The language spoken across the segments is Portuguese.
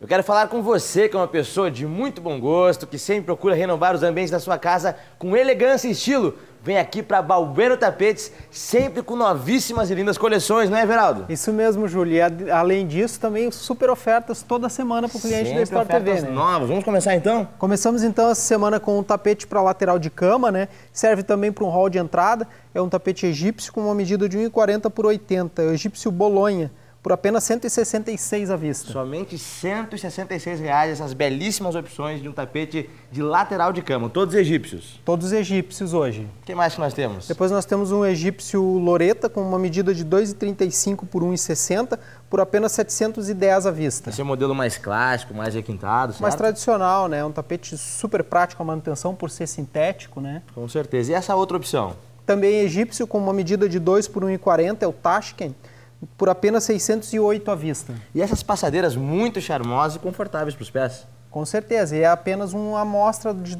Eu quero falar com você, que é uma pessoa de muito bom gosto, que sempre procura renovar os ambientes da sua casa com elegância e estilo. Vem aqui para Balbeno Tapetes, sempre com novíssimas e lindas coleções, não é, Veraldo? Isso mesmo, Júlio. E além disso, também super ofertas toda semana para o cliente sempre da Sport TV. Né? novas. Vamos começar então? Começamos então essa semana com um tapete para lateral de cama, né? Serve também para um hall de entrada. É um tapete egípcio com uma medida de 1,40 por 80, é egípcio Bolonha por apenas 166 à vista. Somente 166 reais essas belíssimas opções de um tapete de lateral de cama, todos egípcios. Todos egípcios hoje. O que mais que nós temos? Depois nós temos um egípcio loreta com uma medida de 2,35 por 1,60 por apenas 710 à vista. Esse é o modelo mais clássico, mais requintado, certo? Mais tradicional, né? Um tapete super prático a manutenção por ser sintético, né? Com certeza. E essa outra opção? Também egípcio com uma medida de 2 por 1,40 é o Tashkent por apenas 608 à vista. E essas passadeiras muito charmosas e confortáveis para os pés. Com certeza, e é apenas uma amostra de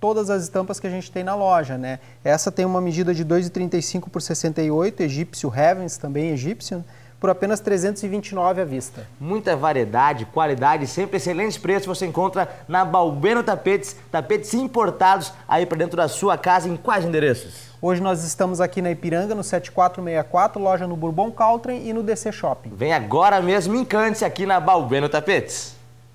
todas as estampas que a gente tem na loja, né? Essa tem uma medida de 2,35 por 68, egípcio Heavens, também egípcio, por apenas 329 à vista. Muita variedade, qualidade, sempre excelentes preços você encontra na Balbeno Tapetes, tapetes importados aí para dentro da sua casa em quais endereços? Hoje nós estamos aqui na Ipiranga, no 7464, loja no Bourbon Caltrain e no DC Shopping. Vem agora mesmo, encante aqui na Balbeno Tapetes.